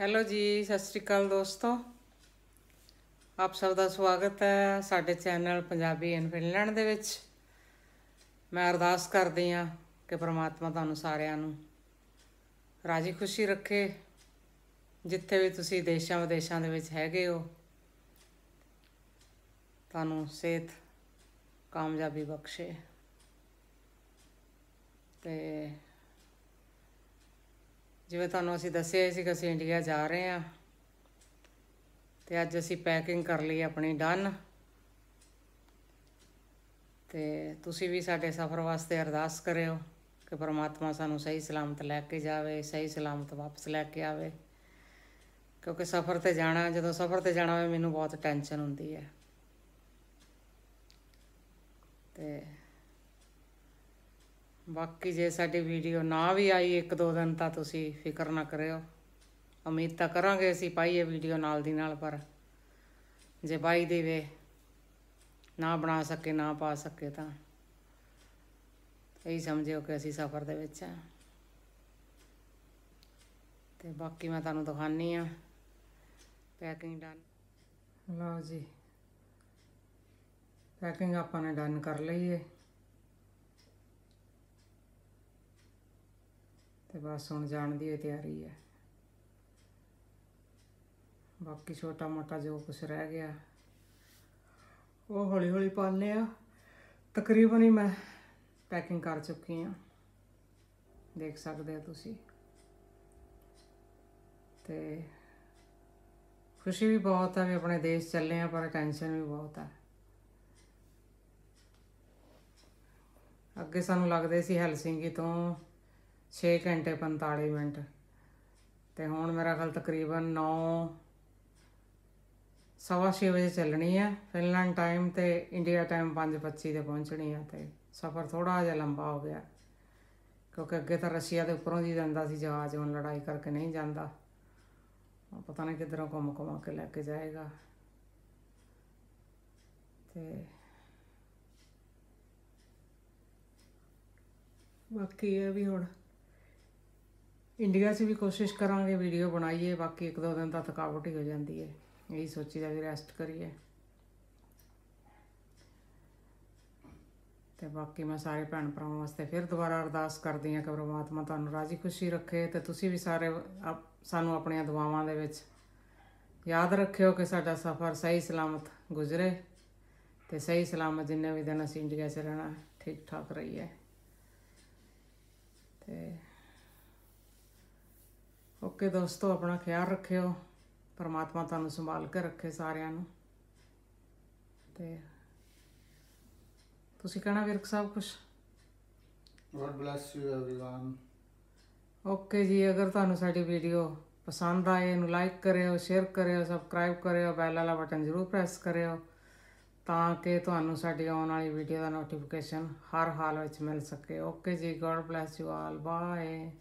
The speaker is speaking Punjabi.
ਹੈਲੋ ਜੀ ਸਤਿ ਸ੍ਰੀ ਅਕਾਲ ਦੋਸਤੋ ਆਪ ਸਭ ਦਾ ਸਵਾਗਤ ਹੈ ਸਾਡੇ ਚੈਨਲ ਪੰਜਾਬੀ ਇਨ ਫਿਨਲੈਂਡ ਦੇ ਵਿੱਚ ਮੈਂ ਅਰਦਾਸ ਕਰਦੀ ਆ ਕਿ ਪ੍ਰਮਾਤਮਾ ਤੁਹਾਨੂੰ ਸਾਰਿਆਂ ਨੂੰ ਰਾਜੀ ਖੁਸ਼ੀ ਰੱਖੇ ਜਿੱਥੇ ਵੀ ਤੁਸੀਂ ਦੇਸ਼ਾਂ ਵਿਦੇਸ਼ਾਂ ਦੇ ਵਿੱਚ ਹੈਗੇ ਹੋ ਤੁਹਾਨੂੰ ਸਿਹਤ ਕਾਮਯਾਬੀ ਬਖਸ਼ੇ ਤੇ ਜਿਵੇਂ ਤੁਹਾਨੂੰ ਅਸੀਂ ਦੱਸਿਆ ਸੀ ਕਿ ਅਸੀਂ ਇੰਡੀਆ ਜਾ ਰਹੇ ਹਾਂ ਤੇ ਅੱਜ ਅਸੀਂ ਪੈਕਿੰਗ ਕਰ ਲਈ ਆਪਣੀ ਡਨ ਤੇ ਤੁਸੀਂ ਵੀ ਸਾਡੇ ਸਫ਼ਰ ਵਾਸਤੇ ਅਰਦਾਸ ਕਰਿਓ ਕਿ ਪ੍ਰਮਾਤਮਾ ਸਾਨੂੰ ਸਹੀ ਸਲਾਮਤ ਲੈ ਕੇ ਜਾਵੇ ਸਹੀ ਸਲਾਮਤ ਵਾਪਸ ਲੈ ਕੇ ਆਵੇ ਕਿਉਂਕਿ ਸਫ਼ਰ ਤੇ ਜਾਣਾ ਜਦੋਂ ਸਫ਼ਰ ਤੇ ਜਾਣਾ ਹੋਵੇ ਮੈਨੂੰ ਬਹੁਤ ਟੈਨਸ਼ਨ ਹੁੰਦੀ ਹੈ ਤੇ ਬਾਕੀ ਜੇ ਸਾਡੀ ਵੀਡੀਓ ਨਾ ਵੀ ਆਈ ਇੱਕ ਦੋ ਦਿਨ ਤਾਂ ਤੁਸੀਂ ਫਿਕਰ ਨਾ ਕਰਿਓ ਉਮੀਦ ਤਾਂ ਕਰਾਂਗੇ ਅਸੀਂ ਪਾਈਏ ਵੀਡੀਓ ਨਾਲ ਦੀ ਨਾਲ ਪਰ ਜੇ ਬਾਈ ਦੇਵੇ ਨਾ ਬਣਾ ਸਕੇ ਨਾ ਪਾ ਸਕੇ ਤਾਂ ਇਹੀ ਸਮਝਿਓ ਕਿ ਅਸੀਂ ਸਫ਼ਰ ਦੇ ਵਿੱਚ ਆ ਤੇ ਬਾਕੀ ਮੈਂ ਤੁਹਾਨੂੰ ਦਿਖਾਨੀ ਆ ਪੈਕਿੰਗ ਡਨ ਲਓ ਜੀ ਪੈਕਿੰਗ ਆਪਾਂ ਨੇ ਡਨ ਕਰ ਲਈ ਏ ਤੇ ਬਸ ਹੁਣ ਜਾਣ ਦੀ ਤਿਆਰੀ ਹੈ ਬਾਕੀ ਛੋਟਾ ਮੋਟਾ ਜੋ ਕੁਛ ਰਹਿ ਗਿਆ ਉਹ ਹੌਲੀ ਹੌਲੀ ਪਾਲਨੇ ਆ ਤਕਰੀਬਨ ਹੀ ਮੈਂ ਪੈਕਿੰਗ ਕਰ ਚੁੱਕੀ ਆ ਦੇਖ ਸਕਦੇ ਹੋ ਤੁਸੀਂ ਤੇ ਖੁਸ਼ੀ ਵੀ ਬਹੁਤ ਆ ਵੀ ਆਪਣੇ ਦੇਸ਼ ਚੱਲੇ ਆ ਪਰ ਟੈਨਸ਼ਨ ਵੀ ਬਹੁਤ ਆ ਅੱਗੇ ਸਾਨੂੰ ਲੱਗਦੇ ਸੀ ਹੈਲਸਿੰਗੀ ਤੋਂ 6 ਘੰਟੇ 45 ਮਿੰਟ ਤੇ ਹੁਣ ਮੇਰਾ ਖਲ ਤਕਰੀਬਨ 9 ਸਵਾ 6 ਵਜੇ ਚੱਲਣੀ ਆ ਫਿਨਲੈਂਡ ਟਾਈਮ ਤੇ ਇੰਡੀਆ ਟਾਈਮ 5:25 ਤੇ ਪਹੁੰਚਣੀ ਆ ਤੇ ਸਫ਼ਰ ਥੋੜਾ ਜਿਹਾ ਲੰਬਾ ਹੋ ਗਿਆ ਕਿਉਂਕਿ ਅੱਗੇ ਤਾਂ ਰਸ਼ੀਆ ਦੇ ਉੱਪਰੋਂ ਦੀ ਜਾਂਦਾ ਸੀ ਜਹਾਜ਼ ਹੁਣ ਲੜਾਈ ਕਰਕੇ ਨਹੀਂ ਜਾਂਦਾ ਪਤਾ ਨਹੀਂ ਕਿਧਰੋਂ ਘੁੰਮ ਘੁਮਾ ਕੇ ਲੈ ਕੇ ਜਾਏਗਾ ਤੇ ਬਾਕੀ ਇਹ ਵੀ ਹੁਣ ਇੰਡੀਆ 'ਚ ਵੀ ਕੋਸ਼ਿਸ਼ ਕਰਾਂਗੇ ਵੀਡੀਓ ਬਣਾਈਏ ਬਾਕੀ ਇੱਕ ਦੋ ਦਿਨ ਤਾਂ ਥਕਾਵਟ ਹੀ ਹੋ ਜਾਂਦੀ ਹੈ ਇਹੀ ਸੋਚੀਦਾ ਵੀ ਰੈਸਟ ਕਰੀਏ ਤੇ ਬਾਕੀ ਮੈਂ ਸਾਰੇ ਭੈਣ ਭਰਾਵਾਂ ਵਾਸਤੇ ਫਿਰ ਦੁਬਾਰਾ ਅਰਦਾਸ ਕਰਦੀ ਹਾਂ ਕਿ ਪ੍ਰਮਾਤਮਾ ਤੁਹਾਨੂੰ ਰਾਜੀ ਖੁਸ਼ੀ ਰੱਖੇ ਤੇ ਤੁਸੀਂ ਵੀ ਸਾਰੇ ਸਾਨੂੰ ਆਪਣੀਆਂ ਦੁਆਵਾਂ ਦੇ ਵਿੱਚ ਯਾਦ ਰੱਖਿਓ ਕਿ ਸਾਡਾ ਸਫ਼ਰ ਸਹੀ ਸਲਾਮਤ ਗੁਜ਼ਰੇ ਤੇ ਸਹੀ ਸਲਾਮਤ ਜਿੰਨੇ ਵੀ ਦਿਨ ਅਸੀਂ ਇੰਡੀਆ 'ਚ ਰਹਿਣਾ ਠੀਕ ਠਾਕ ਰਹੀ ਹੈ ਓਕੇ ਦੋਸਤੋ ਆਪਣਾ ਖਿਆਲ ਰੱਖਿਓ ਪਰਮਾਤਮਾ ਤੁਹਾਨੂੰ ਸੰਭਾਲ ਕੇ ਰੱਖੇ ਸਾਰਿਆਂ ਨੂੰ ਤੇ ਤੁਸੀਂ ਕਹਿਣਾ ਵੀਰਕ ਸਾਹਿਬ ਕੁਝ god bless you everyone okay ਜੀ ਅਗਰ ਤੁਹਾਨੂੰ ਸਾਡੀ ਵੀਡੀਓ ਪਸੰਦ ਆਏ ਇਹਨੂੰ ਲਾਈਕ ਕਰਿਓ ਸ਼ੇਅਰ ਕਰਿਓ ਸਬਸਕ੍ਰਾਈਬ ਕਰਿਓ ਬੈਲ ਵਾਲਾ ਬਟਨ ਜ਼ਰੂਰ ਪ੍ਰੈਸ ਕਰਿਓ ਤਾਂ ਕਿ ਤੁਹਾਨੂੰ ਸਾਡੀ ਆਉਣ ਵਾਲੀ ਵੀਡੀਓ ਦਾ ਨੋਟੀਫਿਕੇਸ਼ਨ ਹਰ ਹਾਲ ਵਿੱਚ ਮਿਲ ਸਕੇ ਓਕੇ ਜੀ god bless you all bye